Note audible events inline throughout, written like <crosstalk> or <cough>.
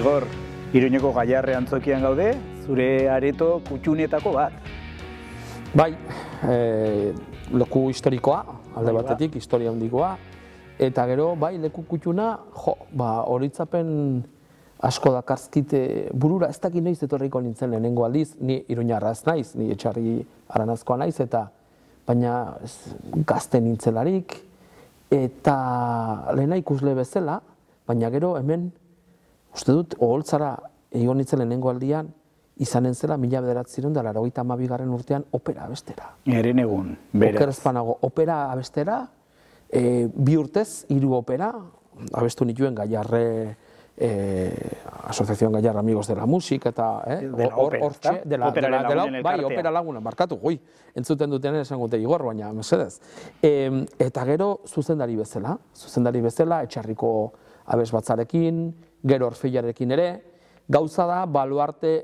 Igor, Iruñeko gaiarre antzokian gaude, zure areto kutxunetako bat. Bai, e, eh, loku historikoa, alde bai, bai. batetik, historia handikoa, eta gero, bai, leku kutxuna, jo, ba, horitzapen asko dakarzkite burura, ez dakit noiz etorriko nintzen lehenengo aldiz, ni Iruñarra naiz, ni etxarri aranazkoa naiz, eta baina ez, gazte nintzelarik, eta lehena ikusle bezala, baina gero hemen Uste dut, oholtzara egon nintzen lehenengo aldian, izanen zela mila bederatzen da, laro gita urtean, opera abestera. Eren egun, beraz. Oker opera abestera, eh, bi urtez, hiru opera, abestu nituen gaiarre, e, eh, Asociación Amigos de la Música eta eh, txe, de bai, opera laguna, markatu, goi, entzuten dutean esan gute igor, baina, mesedez. eta gero, zuzendari bezala, zuzendari bezala, etxarriko abes batzarekin, gero orfeiarekin ere, gauza da baluarte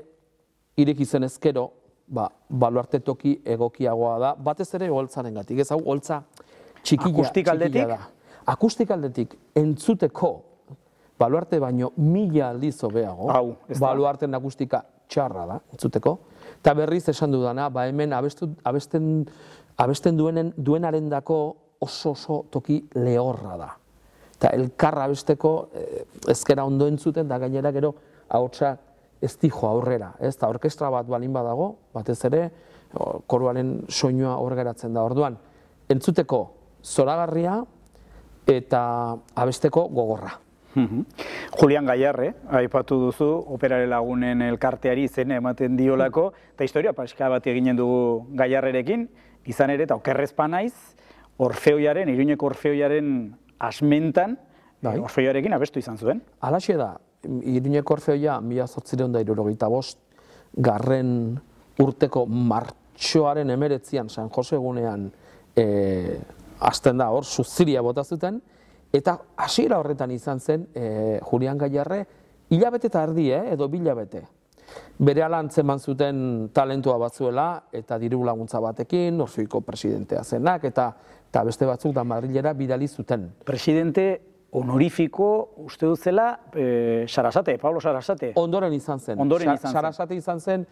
irek izen ezkero, ba, baluarte toki egokiagoa da, batez ere holtzaren gatik, ez hau holtza txikila, Akustik da. Akustik aldetik, entzuteko, baluarte baino mila aldiz hobeago, hau, baluarten akustika txarra da, entzuteko, eta berriz esan dudana, ba hemen abestu, abesten, abesten duenen, duenaren oso oso toki lehorra da eta elkarra besteko eh, ezkera ondo entzuten, da gainera gero ahotsa ez di aurrera, ez da orkestra bat balin badago, batez ere, koruaren soinua hor geratzen da, orduan, entzuteko zoragarria eta abesteko gogorra. Mhm. Julian Gaiarre, aipatu duzu, operare lagunen elkarteari zen ematen diolako, eta historia paska bat eginen dugu Gaiarrerekin, izan ere, eta okerrezpa naiz, Orfeoiaren, Iruñeko Orfeoiaren asmentan bai. Eh, orfeoarekin abestu izan zuen. Alaxe da, iruneko orfeoia mila zortzireun da irurogeita bost garren urteko martxoaren emeretzian San Jose egunean e, eh, azten da hor, zuziria botazuten eta hasiera horretan izan zen e, eh, Julian Gaiarre hilabete eta erdi, edo bilabete. Bere alantzen man zuten talentua batzuela eta diru laguntza batekin, orzuiko presidentea zenak eta eta beste batzuk da Madrilera bidali zuten. Presidente honorifiko uste dut zela e, Sarasate, Pablo Sarasate. Ondoren izan zen. Sarasate izan zen,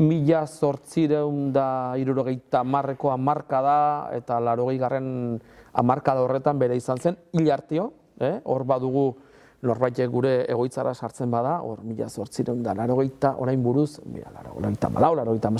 mila zortzireun da irurogeita marreko amarka da, eta larogei garren amarka da horretan bere izan zen, ilartio, eh? hor badugu norbaite gure egoitzara sartzen bada, hor mila zortzireun da larogeita, orain buruz, mila larogeita malau, larogeita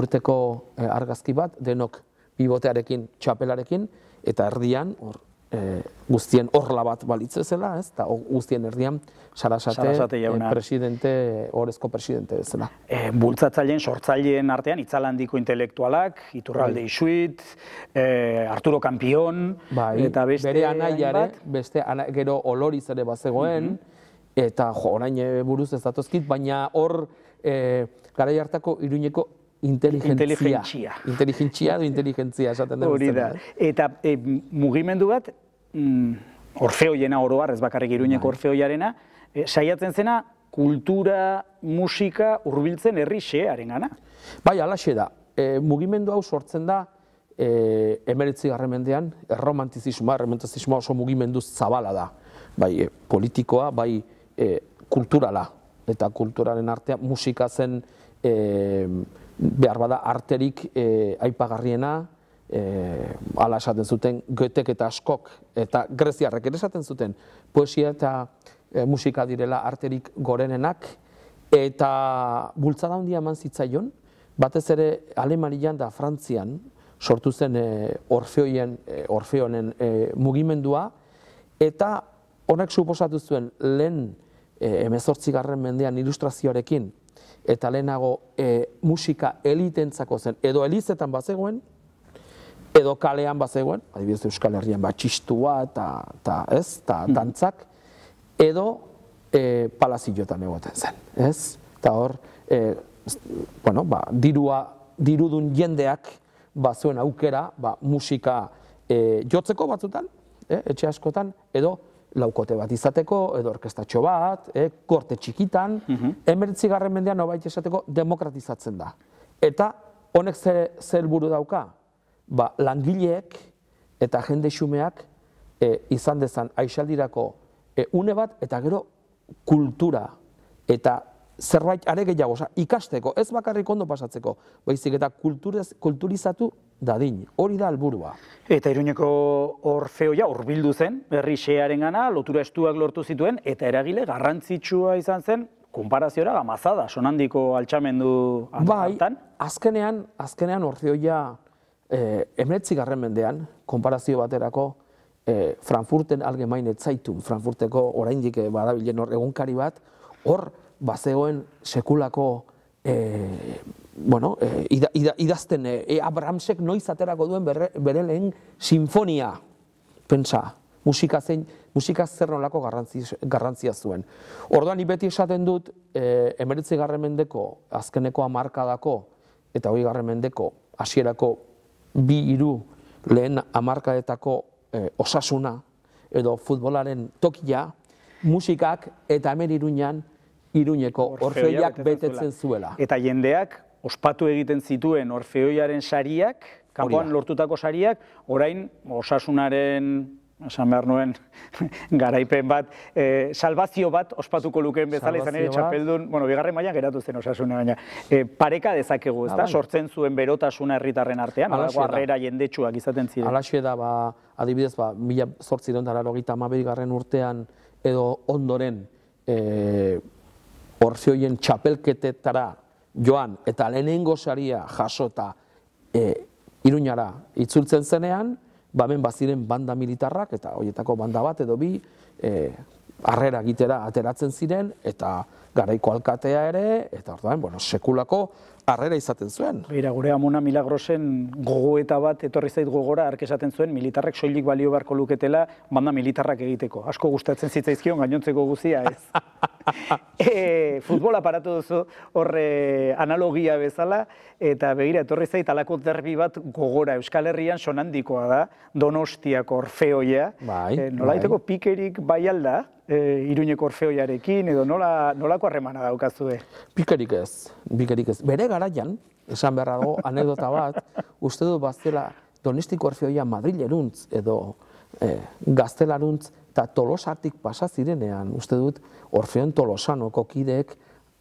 urteko eh, argazki bat, denok ibotearekin, txapelarekin, eta erdian, hor, eh, guztien horla bat balitze zela, ez? guztien erdian Sarasate, eh, presidente, orezko presidente bezala. E, bultzatzaileen, sortzaileen artean Itzalandiko intelektualak, Iturralde bai. Isuit, Arturo Campion, bai, eta beste bere anaiare, beste ana, gero Oloriz ere bazegoen mhm. eta jo orain buruz ez datozkit, baina hor e, garai hartako Iruñeko inteligentzia. Inteligentzia du inteligentzia, esaten dut. Hori eta eh, mugimendu bat, mm, orfeoiena oroar, ez bakarrik iruineko bai. orfeoiarena, eh, saiatzen zena, kultura, musika, urbiltzen herri xearen gana. Bai, ala xe da, eh, mugimendu hau sortzen da, emeritzi garremendean, erromantizismoa, romantizismoa oso mugimendu zabala da, bai, politikoa, bai, kulturala, eta kulturaren artea musika zen behar bada arterik eh, aipagarriena, e, eh, ala esaten zuten, goetek eta askok, eta greziarrek ere esaten zuten, poesia eta eh, musika direla arterik gorenenak, eta bultzada handia eman zitzaion, batez ere Alemanian da Frantzian, sortu zen e, orfeoien, orfeonen mugimendua, eta honek suposatu zuen lehen, E, emezortzigarren mendean ilustrazioarekin eta lehenago e, musika elitentzako zen, edo elizetan bazegoen, edo kalean bazegoen, adibidez Euskal Herrian batxistua eta, eta ez, eta hmm. dantzak, edo e, palazioetan egoten zen, ez? Eta hor, e, bueno, ba, dirua, dirudun jendeak bazuen aukera, ba, musika e, jotzeko batzutan, e, etxe askotan, edo laukote bat izateko, edo orkestatxo bat, e, korte txikitan, mhm. emertzi garren mendean no baita esateko demokratizatzen da. Eta honek zer, zer buru dauka? Ba, langileek eta jende xumeak eh, izan dezan aixaldirako eh, une bat eta gero kultura eta zerbait are gehiago, ikasteko, ez bakarrik ondo pasatzeko, baizik eta kulturizatu dadin, hori da alburua. Eta iruñeko orfeoia urbildu zen, berri xearen gana, lotura estuak lortu zituen, eta eragile garrantzitsua izan zen, konparaziora gamazada, sonandiko altxamendu atan. Bai, azkenean, azkenean orfeoia e, eh, emretzi garren mendean, konparazio baterako, eh, Frankfurten Frankfurten algemain zaitu, Frankfurteko oraindik e, badabilen hor egunkari bat, hor bazegoen sekulako e, bueno, eh, idazten e, Abramsek noiz aterako duen bere, lehen sinfonia pensa, musika zein musika zer nolako garrantzia, zuen. Orduan beti esaten dut e, emeritzi garren mendeko azkeneko amarkadako eta 20. garren mendeko hasierako bi hiru lehen hamarkadetako osasuna edo futbolaren tokia musikak eta hemen iruñan Iruñeko orfeoiak betetzen zuela. Eta jendeak ospatu egiten zituen orfeoiaren sariak, kanpoan lortutako sariak, orain osasunaren esan behar nuen <laughs> garaipen bat, eh, salvazio bat ospatuko lukeen bezala izan ere txapeldun, bueno, bigarren maila geratu zen osasune baina, eh, pareka dezakegu, ez da, ah, bai. sortzen zuen berotasuna herritarren artean, ala guarrera jendetsuak izaten ziren. Ala da, ba, adibidez, ba, mila sortzi dara logita urtean, edo ondoren, eh, orzioien txapelketetara joan eta lehenengo saria jasota eta e, iruñara itzultzen zenean, bamen baziren banda militarrak eta horietako banda bat edo bi e, arrera egitera ateratzen ziren eta garaiko alkatea ere eta orduan, bueno, sekulako arrera izaten zuen. Beira, gure amona milagrosen gogoeta bat etorri zait gogora ark esaten zuen militarrek soilik balio beharko luketela banda militarrak egiteko. Asko gustatzen zitzaizkion gainontzeko guzia, ez. <laughs> <laughs> e, futbol aparatu duzu horre analogia bezala, eta begira, etorri zait alako derbi bat gogora, Euskal Herrian sonandikoa da, donostiako orfeoia, bai, e, eh, nolaiteko bai. pikerik bai alda, e, eh, iruñeko orfeoiarekin, edo nola, nolako harremana daukazu Pikerik ez, pikerik ez. Bere garaian, esan beharra dago, <laughs> anedota bat, uste du bat zela, orfeoia Madrileruntz, edo e, gaztelaruntz, eta tolosatik pasa zirenean, uste dut, Orfeon Tolosanoko kideek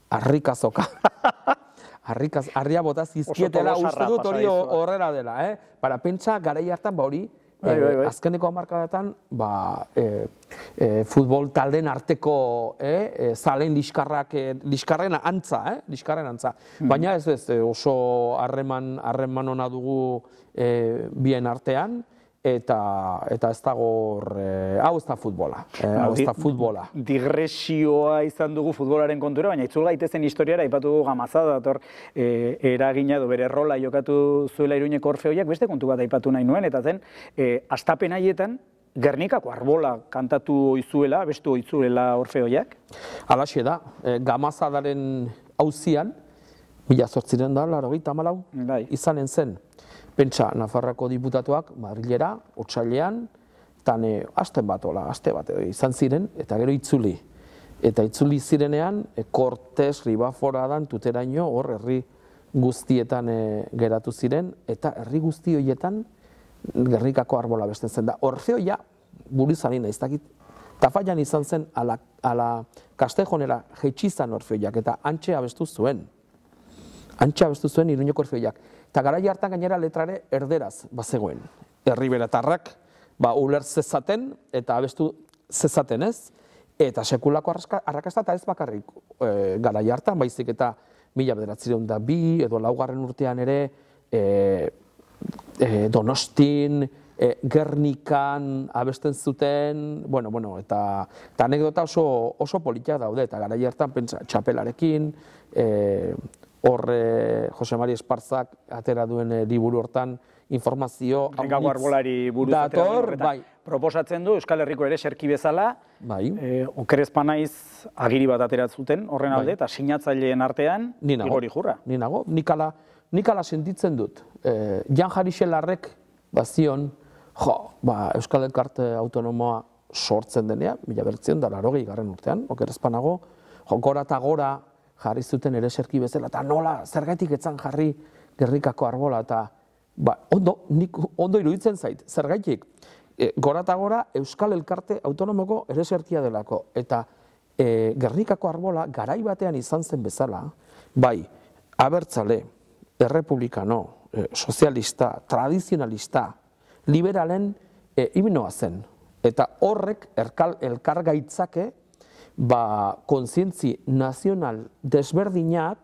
harrikazoka. <laughs> harrikaz, harria bota zizkietela, uste dut hori eh. horrela dela. Eh? Para pentsa, gara hartan ba hori, bai, bai, eh, bai. azkeneko amarkadetan, ba, eh, eh, futbol talden arteko eh, eh zalen diskarrak, eh, liskarren antza, eh, diskarren antza. Hmm. Baina ez ez, oso harreman, harreman ona dugu eh, bien artean, eta eta ez dago hor eh, hau ez da futbola. Eh, hau ez da futbola. Digresioa izan dugu futbolaren kontura, baina itzul gaitezen historiara aipatu dugu gamazada dator eh, eragina du bere rola jokatu zuela Iruñek Orfe beste kontu bat aipatu nahi nuen eta zen e, astapen Gernikako arbola kantatu oizuela, bestu oizuela Orfe Alaxe da, gamazadaren hauzian, mila sortziren da, laro izanen zen pentsa Nafarrako diputatuak Madrilera, Otsailean, eta aste bat, aste bat, izan ziren, eta gero itzuli. Eta itzuli zirenean, e, Ribafora dan, tuteraino, hor, herri guztietan e, geratu ziren, eta herri guzti horietan, gerrikako arbola besten zen da. Orfeo ja, buruz ari ez dakit, tafaian izan zen, ala, ala kastejonera jeitsizan orfeoiak, eta antxe abestu zuen. Antxe abestu zuen, iruñeko Eta gara jartan gainera letrare erderaz bazegoen. Herriberatarrak, ba, uler zezaten eta abestu zezaten ez, eta sekulako arrakasta eta ez bakarrik e, eh, gara jartan, baizik eta mila bederatzen da bi edo laugarren urtean ere e, donostin, e, gernikan abesten zuten, bueno, bueno, eta, eta anekdota oso, oso politia daude, eta gara jartan pentsa txapelarekin, e, horre eh, Jose Mari Espartzak atera duen eh, liburu hortan informazio hori buruz dator bai proposatzen du Euskal Herriko ere serki bezala bai eh, naiz agiri bat ateratzen zuten horren bai. alde eta sinatzaileen artean hori jurra ni nago nikala nikala sentitzen dut eh, Jan Jarixelarrek bazion jo ba Euskal Herriko autonomoa sortzen denean 1980 garren urtean okerespa nago gora ta gora jarri zuten ereserki bezala, eta nola, zergaitik etzan jarri gerrikako arbola, eta ba, ondo, nik, ondo iruditzen zait, zergaitik, e, gora eta gora Euskal Elkarte Autonomoko ereserkia delako, eta e, Gernikako arbola garai batean izan zen bezala, bai, abertzale, errepublikano, e, sozialista, tradizionalista, liberalen e, himnoa zen, eta horrek erkal, gaitzake ba, kontzientzi nazional desberdinak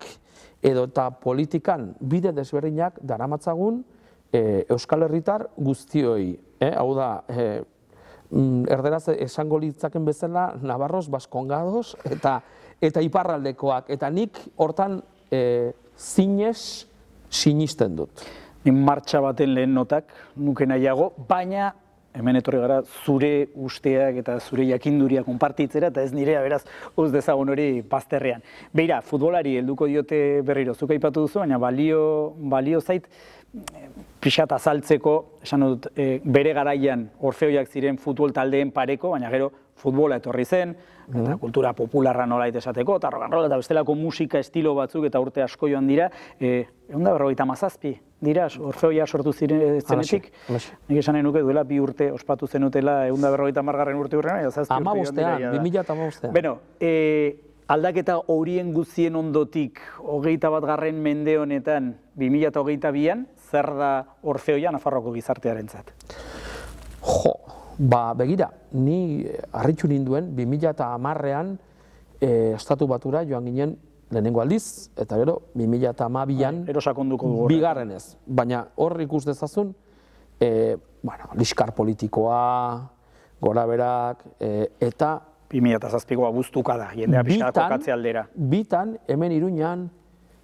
edo politikan bide desberdinak daramatzagun e, Euskal Herritar guztioi. E, hau da, e, erderaz esango litzaken bezala Navarros, Baskongados eta eta iparraldekoak eta nik hortan e, zinez sinisten dut. Ni martxa baten lehen notak nuke nahiago, baina hemen etorri gara zure usteak eta zure jakinduria konpartitzera eta ez nirea beraz uz dezagun hori pazterrean. Beira, futbolari helduko diote berriro, zuk aipatu duzu, baina balio, balio zait eh, pixat azaltzeko, esan dut, eh, bere garaian orfeoiak ziren futbol taldeen pareko, baina gero futbola etorri zen, eta mhm. kultura popularra nola esateko, eta rogan eta bestelako musika estilo batzuk eta urte asko joan dira, egon eh, da berroita mazazpi, dira, orfeoia sortu ah, zenetik. Ah, Nik esan nuke duela bi urte ospatu zenutela, egun da berrogeita margarren urte urrean, eta zazpi urte bostean, dira. Ama bostean, Beno, eh, aldaketa horien guzien ondotik, hogeita bat garren mende honetan, 2000 hogeita bian, zer da orfeoia Nafarroko gizartearen zat? Jo, ba, begira, ni harritxu ninduen, 2000 eta amarrean, e, eh, estatu batura joan ginen lehenengo aldiz, eta gero, 2000 an Bigarren ez, baina hor ikus dezazun, eh, liskar politikoa, gora berak, eh, eta... 2000 eta zazpikoa da, jendea pixka kokatze aldera. Bitan, hemen iruñan,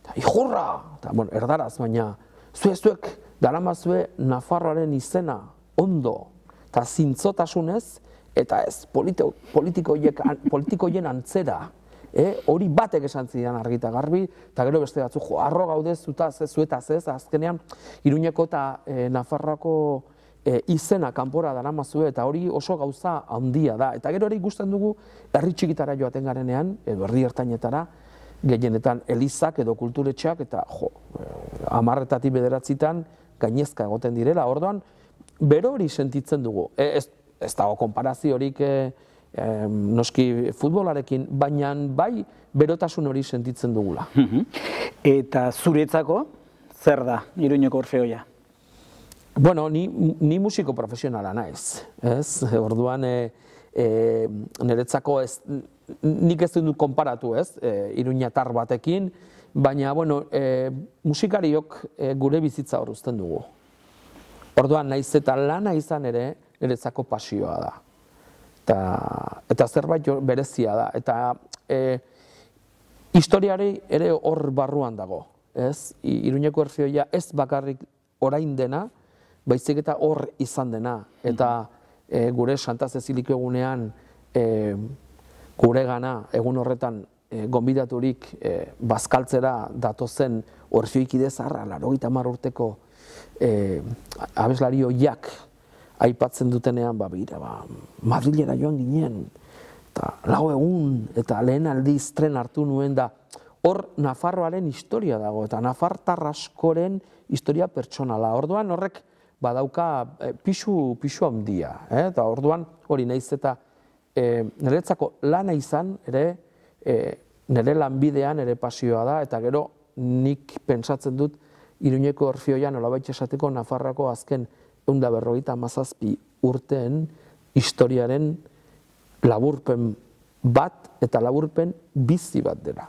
eta ijorra, eta, erdaraz, baina, zuek, zuek, daramazue Nafarroaren izena, ondo, eta zintzotasunez, eta ez, politikoien politiko politiko antzera. E, hori e, batek esan zidan argita garbi, eta gero beste batzu, jo, arro gaude zuta, ze, zueta zez, azkenean, Iruñeko eta e, Nafarroako e, izena kanpora dara mazue, eta hori oso gauza handia da. Eta gero ere ikusten dugu, herri txikitara joaten garenean, edo herri ertainetara, gehienetan elizak edo kulturetxeak, eta jo, amarretatik amarretati bederatzitan, gainezka egoten direla, ordoan, bero hori sentitzen dugu. E, ez, ez dago, konparazio horik, noski futbolarekin, baina bai berotasun hori sentitzen dugula. Mhm. Eta zuretzako, zer da Iruñeko Orfeoia? Bueno, ni, musiko profesionala naiz. Ez? <laughs> Orduan, eh, eh, ez, nik ez dut konparatu, ez? E, eh, Iruñatar batekin, baina, musikariok gure bizitza hor dugu. Orduan, naiz eta lana izan ere, niretzako pasioa da eta, eta zerbait berezia da. Eta e, historiari ere hor barruan dago. Ez? Iruñeko erzioia ez bakarrik orain dena, baizik eta hor izan dena. Eta e, gure Santa Zezilik egunean e, gure gana egun horretan e, gombidaturik e, bazkaltzera datozen orfioikide zarra, laro gita urteko e, abeslari aipatzen dutenean ba bira ba Madrilera joan ginen eta lau egun eta lehen aldiz tren hartu nuen da hor Nafarroaren historia dago eta Nafartar askoren historia pertsonala. Orduan horrek badauka e, pisu pisu handia, eh? Ta orduan hori naiz eta e, lana izan ere e, nire lanbidean ere pasioa da eta gero nik pentsatzen dut Iruñeko orfioian olabaitxe esateko Nafarrako azken eunda berroita amazazpi urteen historiaren laburpen bat eta laburpen bizi bat dela.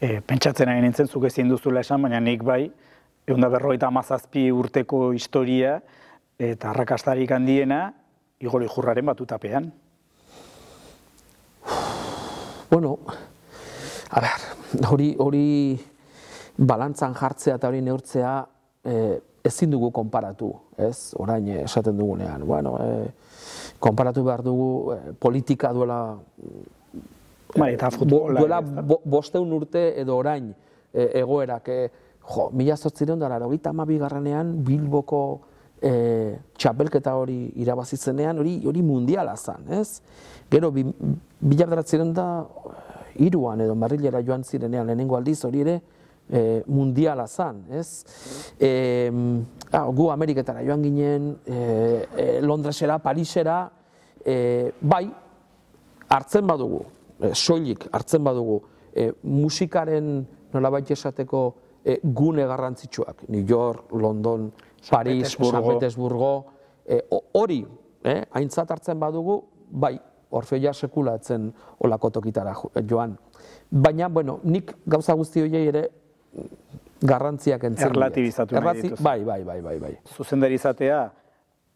E, pentsatzen ari nintzen zuk ezin duzula esan, baina nik bai, eunda berroita amazazpi urteko historia eta arrakastarik handiena, igor jurraren bat utapean. Bueno, a ber, hori, hori balantzan jartzea eta hori neurtzea, eh, ezin dugu konparatu, ez? Orain eh, esaten dugunean, bueno, e, konparatu behar dugu eh, politika duela Bai, eta futbola. Duela urte edo orain e, egoerak, e, jo, mila zortziren Bilboko txapelketa hori irabazitzenean, hori hori mundiala zan, ez? Gero, 1903an da, iruan edo marrilera joan zirenean lehengo aldiz hori ere, e, mundiala zan, ez? E, a, gu Ameriketara joan ginen, e, e, Londresera, Parisera, e, bai, hartzen badugu, e, soilik hartzen badugu, e, musikaren nolabait esateko e, gune garrantzitsuak, New York, London, Paris, San Petersburgo, hori, eh, haintzat hartzen badugu, bai, orfeia sekulatzen olako tokitara joan. Baina, bueno, nik gauza guzti horiei ere garrantziak entzun. Erlatibizatu nahi Erlati, Bai, bai, bai, bai, bai. Zuzendari izatea,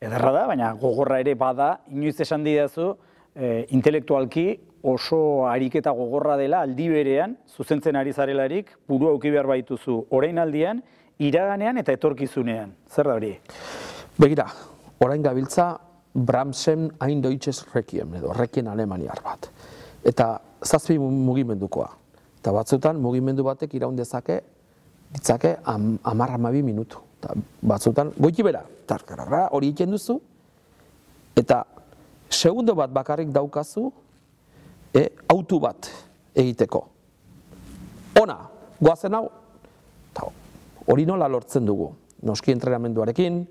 ederra da, baina gogorra ere bada, inoiz esan didazu, eh, intelektualki oso ariketa gogorra dela aldi berean zuzentzen ari zarelarik buru auki behar baituzu orain aldian, iraganean eta etorkizunean. Zer da hori? Begira, orain gabiltza Bramsen hain doitxez Rekien, edo rekien alemaniar bat. Eta zazpi mugimendukoa. Eta batzutan mugimendu batek iraun dezake ditzake 10-12 minutu. Ta batzutan goiti bera, tarkarra hori egiten duzu eta segundo bat bakarrik daukazu e, autu bat egiteko. Ona, goazen hau. hori nola lortzen dugu? Noski entrenamenduarekin,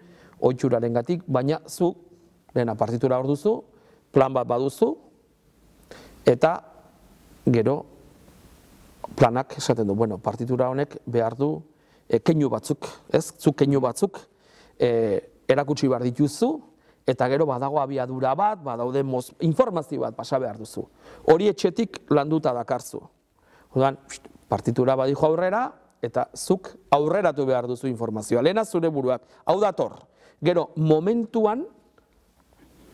gatik baina zu lehena partitura hor duzu, plan bat baduzu eta gero planak esaten du, bueno, partitura honek behar du e, batzuk, ez? zuk keinu batzuk e, erakutsi behar dituzu, eta gero badago abiadura bat, badaude informazio bat pasa behar duzu. Hori etxetik landuta dakarzu. Hortan, partitura badijo aurrera, eta zuk aurreratu behar duzu informazioa. Lehena zure buruak, hau dator. Gero, momentuan,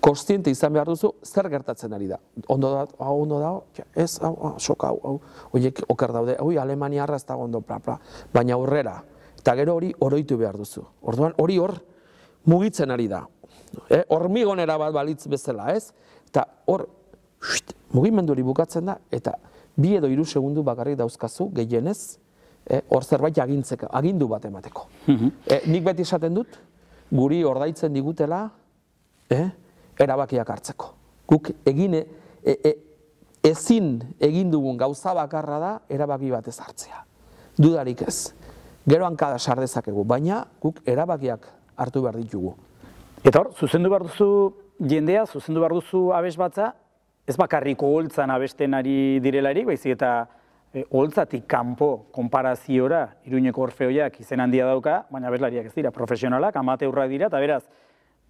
konstiente izan behar duzu, zer gertatzen ari da. Ondo da, hau, ondo da, ez, hau, soka, hau, hau, horiek oker daude, hau, Alemania arra ez dago ondo, pla, pla, baina aurrera. Eta gero hori oroitu behar duzu. Orduan, hori hor mugitzen ari da. Eh, hormigonera bat balitz bezala, ez? Eta hor, bukatzen da, eta bi edo iru segundu bakarrik dauzkazu, gehienez, eh, hor zerbait agintzeko, agindu bat emateko. Mhm. Eh, nik beti esaten dut, guri ordaitzen digutela, eh? erabakiak hartzeko. Guk egine, e, e, ezin egin dugun gauza bakarra da erabaki bat ez hartzea. Dudarik ez. Gero hankada sar dezakegu, baina guk erabakiak hartu behar ditugu. Eta hor, zuzendu behar duzu jendea, zuzendu behar duzu abes batza, ez bakarriko oholtzan abesten ari direlarik, baizik eta e, oholtzatik kanpo konparaziora Iruñeko Orfeoiak izen handia dauka, baina abeslariak ez dira, profesionalak, amateurrak dira, eta beraz,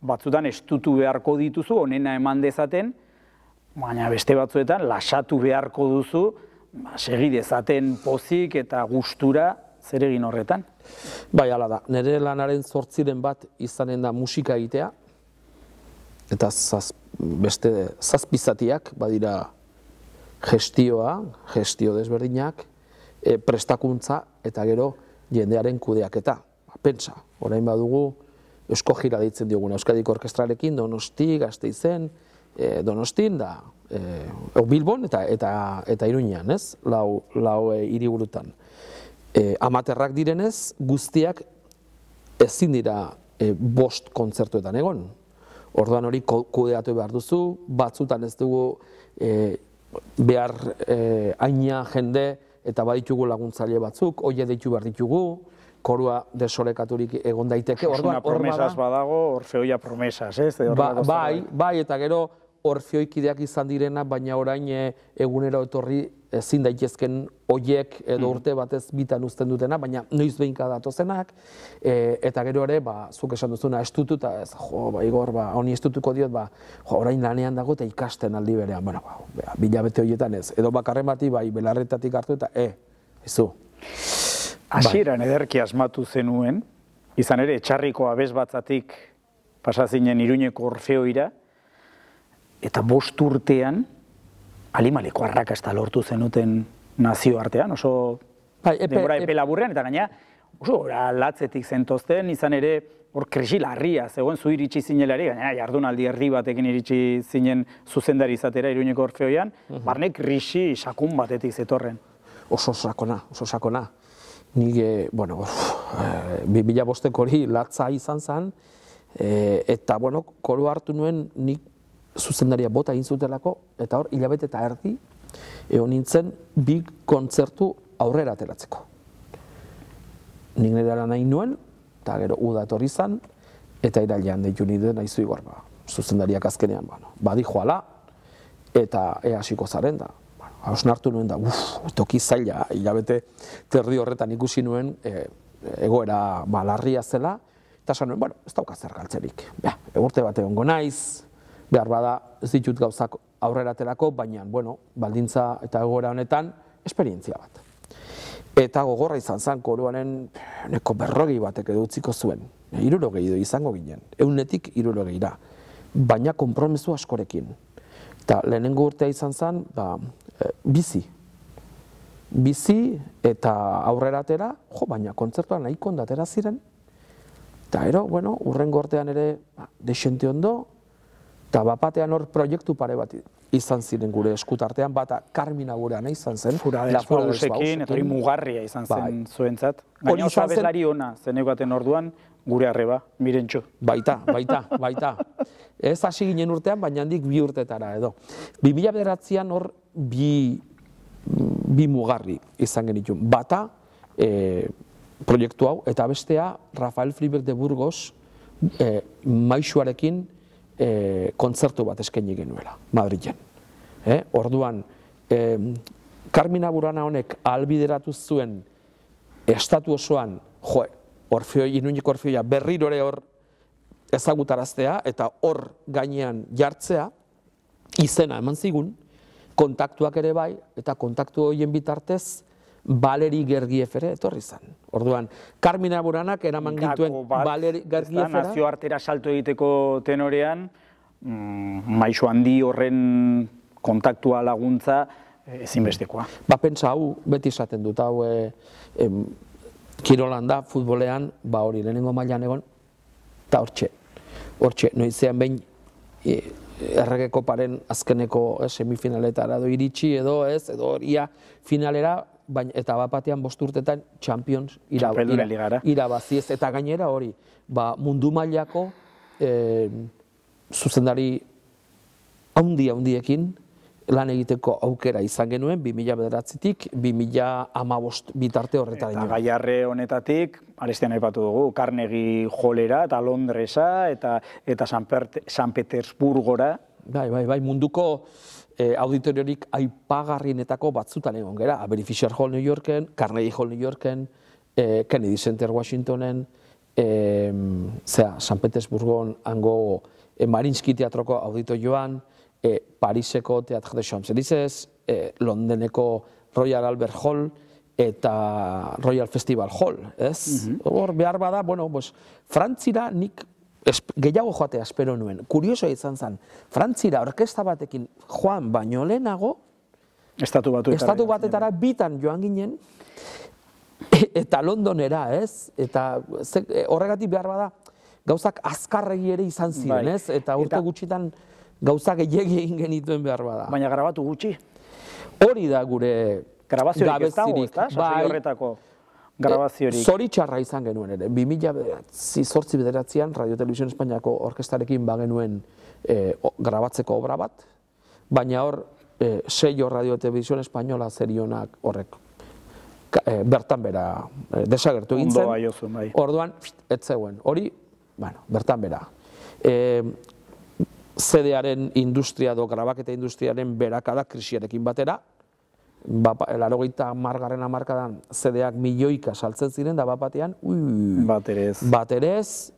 batzutan estutu beharko dituzu, onena eman dezaten, baina beste batzuetan lasatu beharko duzu, ba, segi dezaten pozik eta gustura zer egin horretan. Bai, ala da, nire lanaren zortziren bat izanen da musika egitea, eta zaz, beste zazpizatiak, badira gestioa, gestio desberdinak, e, prestakuntza eta gero jendearen kudeak eta, ba, pentsa, orain badugu, Eusko Jira ditzen diogun Euskadiko Orkestralekin, Donosti, Gasteizen, e, Donostin, da, e, Bilbon eta, eta, eta Iruñean, ez? Lau, lau e, E, amaterrak direnez, guztiak ezin dira e, bost kontzertuetan egon. Orduan hori kudeatu behar duzu, batzutan ez dugu e, behar e, aina jende eta baditugu laguntzaile batzuk, hoia deitu behar ditugu, korua desorekaturik egon daiteke. Osasuna promesas badago, orfeoia promesas, ez? Ba, bai, bai, eta gero orfeoik ideak izan direna, baina orain egunera eh, egunero etorri ezin daitezken hoiek edo hmm. urte batez bitan uzten dutena, baina noiz behinka datozenak, e, eta gero ere, ba, zuk esan duzuna estutu, eta ez, jo, ba, Igor, ba, honi estutuko diot, ba, jo, orain lanean dago eta ikasten aldi berean, bueno, ba, bila horietan ez, edo bakarren bati, bai, belarretatik hartu eta, e, eh, izu. Bai. Asieran ederki asmatu zenuen, izan ere etxarriko abez batzatik pasazinen iruñeko orfeoira, eta bost urtean, alimaleko arrakasta lortu zenuten nazio artean, oso bai, epe, denbora epe, laburrean, eta gaina, oso ora latzetik zentozten, izan ere, hor kresi larria, zegoen zu iritsi zinelari, gaina jardun aldi batekin iritsi zinen zuzendari izatera iruñeko orfeoian, mhm. barnek krisi sakun batetik zetorren. Oso sakona, oso sakona nige, bueno, eh, bimila bosteko hori latza izan zen, eh, eta, bueno, koru hartu nuen nik zuzendaria bota egin zutelako, eta hor, hilabete eta erdi, egon nintzen, bi kontzertu aurrera ateratzeko. Nik nire dara nahi nuen, eta gero u datorri zan, eta irailean deitu nire nahi zu igor, ba, zuzendariak azkenean, bueno, badi joala, eta ea hasiko zaren da, hausnartu nuen da, uff, toki zaila, hilabete terri horretan ikusi nuen e, egoera malarria zela, eta sanuen, bueno, ez dauka zer galtzerik. Beha, egurte bat egon gonaiz, behar bada ez ditut gauzak aurrera telako, baina, bueno, baldintza eta egoera honetan, esperientzia bat. Eta gogorra izan zen, koruanen, neko berrogi batek edutziko zuen, e, iruro gehi izango ginen, eunetik iruro gehi da, baina kompromiso askorekin. Eta lehenengo urtea izan zen, ba, bizi. Bizi eta aurrera atera, jo, baina kontzertuan nahiko ondatera ziren. Eta ero, bueno, urren gortean ere ba, desente ondo, eta bapatean hor proiektu pare bat izan ziren gure eskutartean, bata karmina gure izan zen. Fura de etori mugarria izan zen zuen bai. zuentzat. Baina oso ona, zen eukaten orduan, gure arreba, mirentxo. Baita, baita, baita. Ez hasi ginen urtean, baina handik bi urtetara edo. 2008an hor bi, bi mugarri izan genitun. Bata, e, proiektu hau, eta bestea, Rafael Fribek de Burgos e, maixuarekin e, kontzertu bat eskaini genuela, Madrilen. E, orduan, e, Carmina Burana honek albideratu zuen estatu osoan, joe, Orfeo, inuniko Orfeoia berrirore hor ezagutaraztea eta hor gainean jartzea izena eman zigun, kontaktuak ere bai eta kontaktu horien bitartez Baleri gergie ere etorri izan. Orduan, Carmina Buranak eraman dituen Baleri Gergiev nazio artera salto egiteko tenorean, mm, maisu handi horren kontaktua laguntza eh, ezinbestekoa. Ba pentsa hau beti esaten dut hau eh, Kirolan futbolean, ba hori lehenengo mailan egon, eta hor txe, hor txe, noiz behin e, erregeko paren azkeneko eh, semifinaletara edo iritsi edo ez, edo horia finalera, baina eta bat batean bosturtetan Champions irabazi ez, eta gainera hori, ba mundu mailako zuzendari haundi haundiekin, lan egiteko aukera izan genuen 2009-tik 2015 bitarte horreta Eta Gaiarre honetatik, arestean aipatu dugu, Carnegie Jolera eta Londresa eta eta San, Pert, Petersburgora. Bai, bai, bai, munduko e, auditoriorik aipagarrienetako batzutan egon gera. Avery Fisher Hall New Yorken, Carnegie Hall New Yorken, eh, Kennedy Center Washingtonen, e, zera, San Petersburgon hango e, Marinsky Teatroko auditorioan, e, Pariseko Teatro de Champs. Elysees, eh, Londoneko Royal Albert Hall eta Royal Festival Hall, ez? Mhm. Hor, behar bada, bueno, pues, frantzira nik gehiago joatea espero nuen. Kurioso izan zen, frantzira orkesta batekin joan baino lehenago, Estatu, batu batetara bitan joan ginen, <laughs> eta Londonera, ez? Eta ze, horregatik behar bada, gauzak azkarregi ere izan ziren, bai. ez? Eta urte gutxitan gauzak egegi egin genituen behar bada. Baina grabatu gutxi. Hori da gure grabaziorik gabezirik. Grabaziorik ez dago, bai. Grabaziorik. Eh, txarra izan genuen ere. 2000 bederatzi, zortzi bederatzean Radio Televisión Espainiako orkestarekin bagenuen eh, grabatzeko obra bat, baina hor sei eh, seio Radio Televisión Española zerionak horrek bertan bera desagertu egin zen. Bai, bai. Orduan, etzeuen. Hori, bertan bera zedearen industria edo grabaketa industriaren berakada krisiarekin batera, ba, ba margarren amarkadan zedeak milioika saltzen ziren, da batean, ui, baterez. baterez,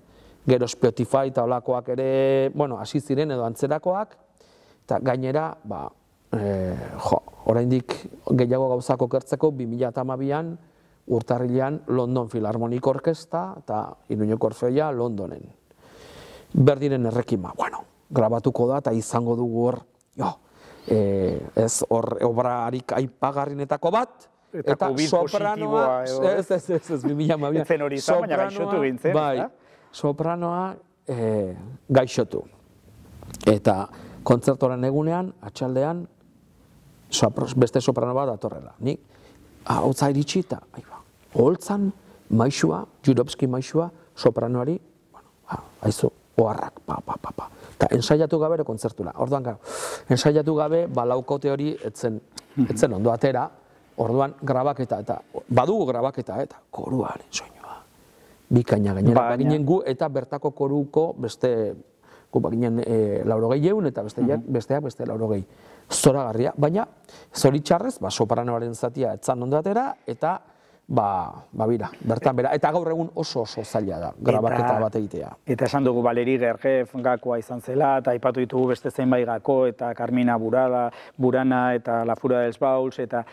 gero Spotify eta olakoak ere, bueno, hasi ziren edo antzerakoak, eta gainera, ba, eh, jo, oraindik gehiago gauzako kertzeko, 2008an, urtarrilean London Filharmonik Orkesta eta Iruñeko Orfeoia Londonen. Berdinen errekima, bueno, grabatuko da eta izango dugu hor, jo, e, ez hor obrarik aipagarrinetako bat, eta, eta sopranoa, <laughs> ez, ez, ez, ez, ez, ez, ez, ez, ez, ez, sopranoa gaixotu. Bai, eh, eta kontzertoren egunean, atxaldean, beste sopranoa bat atorrela. Nik, hau zairitxi eta, ba, holtzan maixua, judopski sopranoari, bueno, ha, ah, aizu, oharrak, pa, pa, pa, pa. Eta ensaiatu gabe ere kontzertula. Orduan, gara, ensaiatu gabe, balauko teori etzen, mhm. etzen ondo atera, orduan grabaketa, eta badugu grabaketa, eh, eta koruaren soinua. Bikaina gainera, ba, baginen gu eta bertako koruko beste, gu baginen e, eh, lauro gehi egun, eta beste, mhm. besteak beste, laurogei. lauro Zora garria, baina zoritxarrez, ba, sopranoaren zatia etzan ondo atera, eta ba, ba bertan bera, eta gaur egun oso oso zaila da, grabaketa eta, bat egitea. Eta esan dugu Valeri Gerge gakoa izan zela, eta aipatu ditugu beste zenbait gako, eta Carmina Burala, Burana, eta Lafura dels Bauls, eta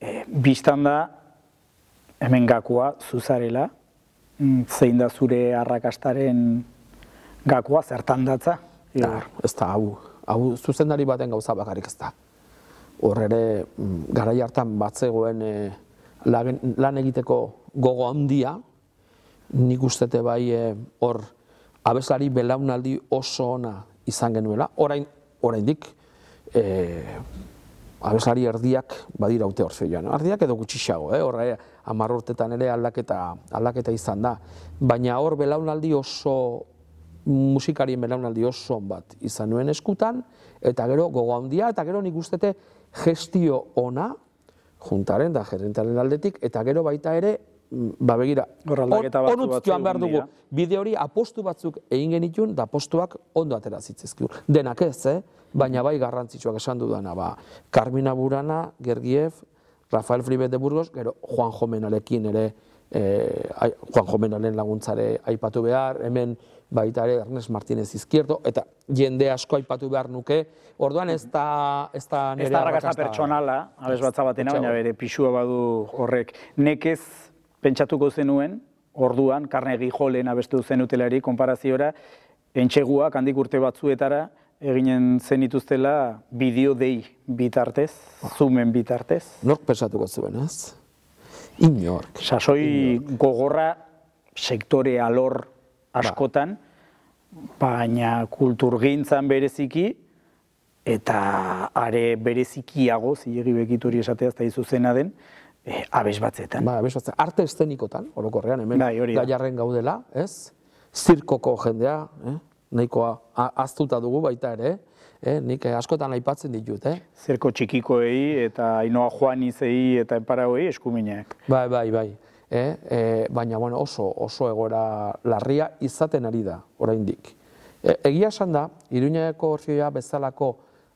e, eh, biztan da, hemen gakoa, zuzarela, mm, zein da zure arrakastaren gakoa, zertan datza? Da, ez da, hau, zuzendari baten gauza bakarik ez da. Horre ere, mm, garai hartan batzegoen, e, eh, lan egiteko gogo handia, nik ustete bai eh, hor abeslari belaunaldi oso ona izan genuela, orain, orain dik eh, erdiak badira haute hor zeioan. Erdiak edo gutxixago, eh? orra urtetan ere aldaketa, aldaketa izan da. Baina hor belaunaldi oso musikarien belaunaldi oso bat izan nuen eskutan, eta gero gogo handia, eta gero nik ustete gestio ona, juntaren da gerentaren aldetik, eta gero baita ere, mm, ba begira, joan behar dugu, bide hori apostu batzuk egin genitun, da apostuak ondo atera zitzezki. Denak ez, eh? baina bai garrantzitsuak esan dudana, ba, Carmina Burana, Gergiev, Rafael Fribet de Burgos, gero Juan Jomenarekin ere, eh, Juan Jomenaren laguntzare aipatu behar, hemen baita ere Ernest Martinez Izquierdo eta jende asko aipatu behar nuke. Orduan ez da ez da nere ez da pertsonala, abez batza batena baina bere pisua badu horrek. Nekez pentsatuko zenuen orduan karne gijo lehena bestu zen utelari konparaziora entxeguak handik urte batzuetara eginen zen bideo dei bitartez, zumen ah. bitartez. Nork pentsatuko zuen, ez? Inork. Sasoi gogorra sektore alor Ba. askotan, ba. baina kultur bereziki, eta are berezikiago, zilegi bekitu hori esateaz da izuzena den, e, abes batzetan. Ba, abes batzetan. Arte estenikotan, orokorrean hemen, ba, da jarren gaudela, ez? Zirkoko jendea, eh? nahikoa aztuta dugu baita ere, eh? nik eh, askotan aipatzen ditut. Eh? Zirko txikikoei eta inoa joan izei eta enparagoei eskuminak. Bai, bai, bai. Eh, eh, baina bueno, oso oso egoera larria izaten ari da oraindik. E, egia esan da Iruñaeko orrioa bezalako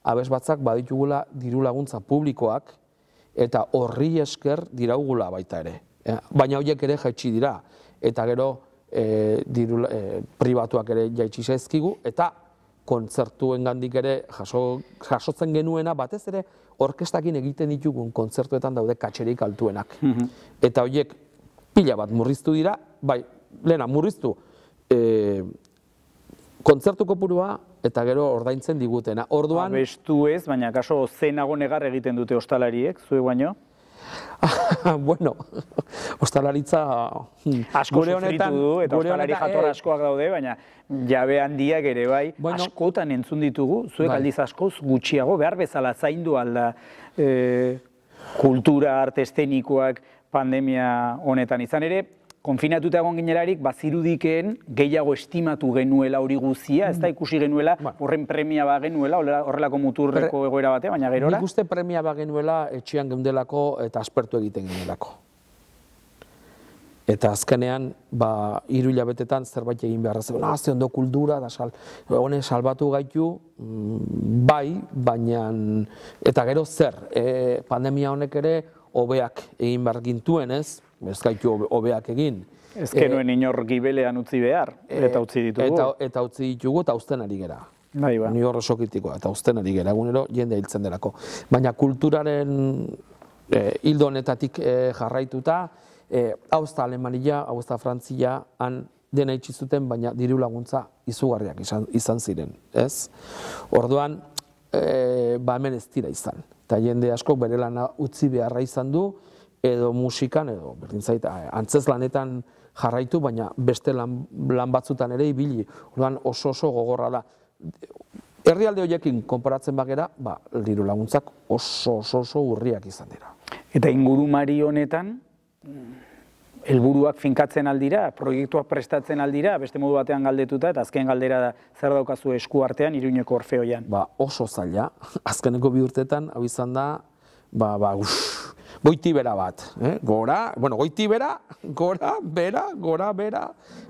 abes batzak baditugula diru laguntza publikoak eta horri esker diraugula baita ere. Eh, baina horiek ere jaitsi dira eta gero E, diru, pribatuak ere jaitsi zaizkigu eta kontzertuen gandik ere jaso, jasotzen genuena batez ere orkestakin egiten ditugun kontzertuetan daude katxerik altuenak. Mhm. Eta horiek pila bat murriztu dira, bai, lehena, murriztu, e, kontzertu kopurua eta gero ordaintzen digutena. Orduan... Bestu ez, baina kaso zenago negar egiten dute ostalariek, zue baino? <laughs> bueno, ostalaritza... Hmm, Asko gure honetan, du, eta jator eh, askoak daude, baina jabe handiak ere bai, bueno, askotan entzun ditugu, zuek bai. aldiz askoz gutxiago, behar bezala zaindu alda e, eh, kultura, arte estenikoak, pandemia honetan izan ere, konfinatuta egon ginerarik, bazirudikeen gehiago estimatu genuela hori guzia, ez da mm. ikusi genuela, horren premia ba genuela, horrelako muturreko egoera bate, baina gerora? Nik uste premia ba genuela etxean geundelako eta aspertu egiten genelako. Eta azkenean, ba, iru hilabetetan zerbait egin beharra zegoen, ze ondo kultura, da sal, egone, ba, salbatu gaitu, mm, bai, baina, eta gero zer, e, pandemia honek ere, hobeak egin behar gintuen, ez? Ez hobeak egin. Ez genuen eh, utzi behar, eh, eta utzi ditugu. Eta, utzi ditugu eta ari gera. Nahi ba. eta uzten ari gera, egunero jende hiltzen delako. Baina kulturaren hildo eh, honetatik jarraituta, hau ez da Alemania, hau ez da Frantzia, han dena itxizuten, baina diru laguntza izugarriak izan ziren, ez? Orduan, E, ba hemen ez dira izan. Eta jende askok bere lana utzi beharra izan du, edo musikan, edo berdin zait, antzez lanetan jarraitu, baina beste lan, batzutan ere ibili. Orduan oso oso gogorra da. Herrialde horiekin konparatzen bakera, ba, liru laguntzak oso oso oso urriak izan dira. Eta ingurumari honetan, helburuak finkatzen aldira, proiektuak prestatzen aldira, beste modu batean galdetuta, eta azken galdera da zer daukazu esku artean iruñeko orfeoian. Ba, oso zaila, <laughs> azkeneko bi urtetan, hau izan da, ba, ba, uff, goiti bera bat, eh? gora, bueno, goiti bera, <laughs> gora, bera, gora, bera,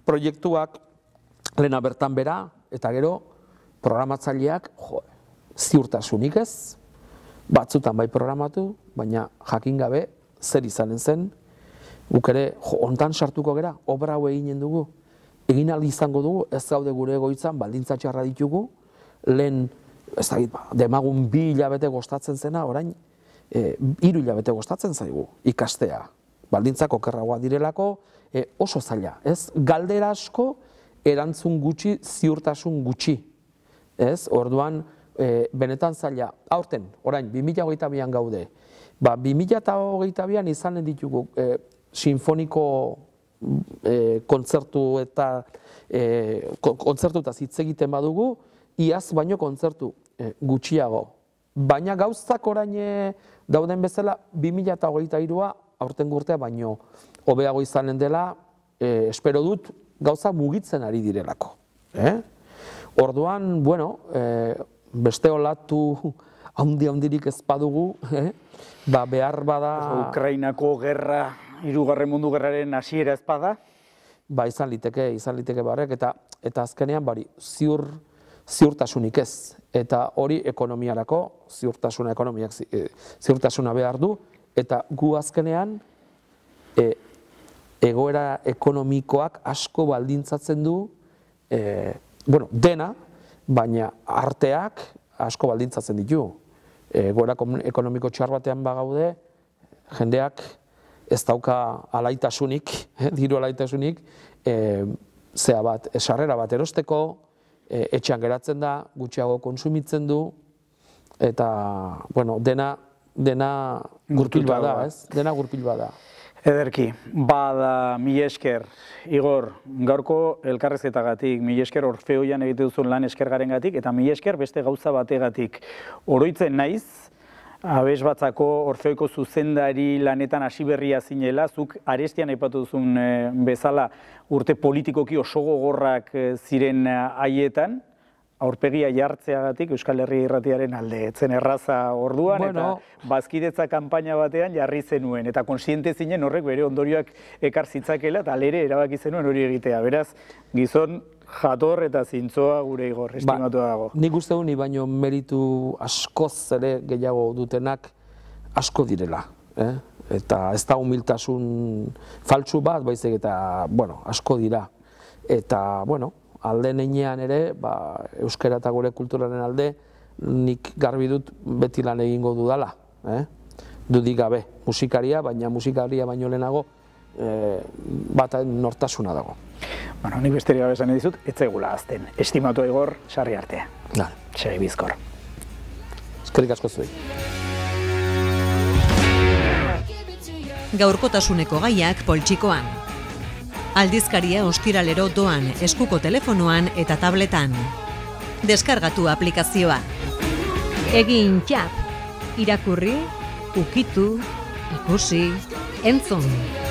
proiektuak lena bertan bera, eta gero, programatzaileak, jo, ziurtasunik ez, batzutan bai programatu, baina jakin gabe zer izanen zen, guk ere hontan sartuko gera, obra hau eginen dugu, egin aldi izango dugu, ez gaude gure egoitzan, baldintza txarra ditugu, lehen, ez ba, demagun bi hilabete gostatzen zena, orain, e, hiru iru hilabete gostatzen zaigu ikastea. Baldintzako kerragoa direlako, e, oso zaila, ez? Galdera asko, erantzun gutxi, ziurtasun gutxi. Ez? Orduan, e, benetan zaila, aurten, orain, 2008an gaude, ba, 2008an izanen ditugu, sinfoniko e, kontzertu eta e, eh, kontzertu eta hitz egiten badugu, iaz baino kontzertu eh, gutxiago. Baina gauztak orain dauden bezala, 2000 eta hogeita irua, aurten gurtea baino, hobeago izanen dela, e, espero dut, gauza mugitzen ari direlako. Eh? Orduan, bueno, e, beste olatu handi handirik ez badugu, eh? ba behar bada... Ukrainako gerra irugarren mundu gerraren hasiera ezpada? Ba, izan liteke, izan liteke barrek, eta, eta azkenean, bari, ziur, ziurtasunik ez. Eta hori ekonomiarako, ziurtasuna ekonomiak eh, ziurtasuna behar du, eta gu azkenean, e, egoera ekonomikoak asko baldintzatzen du, eh, bueno, dena, baina arteak asko baldintzatzen ditu. Egoera ekonomiko txar batean bagaude, jendeak ez dauka alaitasunik, eh, diru alaitasunik, eh, zea bat, esarrera eh, bat erosteko, eh, etxean geratzen da, gutxiago konsumitzen du, eta, bueno, dena, dena gurpil bada, eh. ez? Dena gurpil bada. Ederki, bada mi esker, Igor, gaurko elkarrezketa gatik, mi esker orfeoian egite duzun lan eskergaren gatik, eta mi esker beste gauza bategatik Oroitzen naiz, Abes batzako orfeoiko zuzendari lanetan hasi berria zinela, zuk arestian aipatu duzun eh, bezala urte politikoki oso gogorrak eh, ziren eh, haietan, aurpegia jartzeagatik Euskal Herri Irratiaren alde. Etzen erraza orduan eta bazkidetza kanpaina batean jarri zenuen. Eta konsiente zinen horrek bere ondorioak ekar zitzakela eta alere erabaki zenuen hori egitea. Beraz, gizon jator eta zintzoa gure igor, ba, estimatu dago. nik uste honi, baino meritu askoz ere gehiago dutenak asko direla. Eh? Eta ez da humiltasun faltsu bat, baizik eta bueno, asko dira. Eta, bueno, alde neinean ere, ba, euskera eta gure kulturaren alde, nik garbi dut beti lan egingo dudala. Eh? Dudik gabe, musikaria, baina musikaria baino lehenago, eh, bat nortasuna dago. Bueno, nik besterik gabe esan dizut, azten. Estimatu egor, sarri arte. Da. Sei bizkor. Eskerrik asko zuei. Gaurkotasuneko gaiak poltsikoan. Aldizkaria ostiralero doan, eskuko telefonoan eta tabletan. Deskargatu aplikazioa. Egin txap, irakurri, ukitu, ikusi, entzun. Entzun.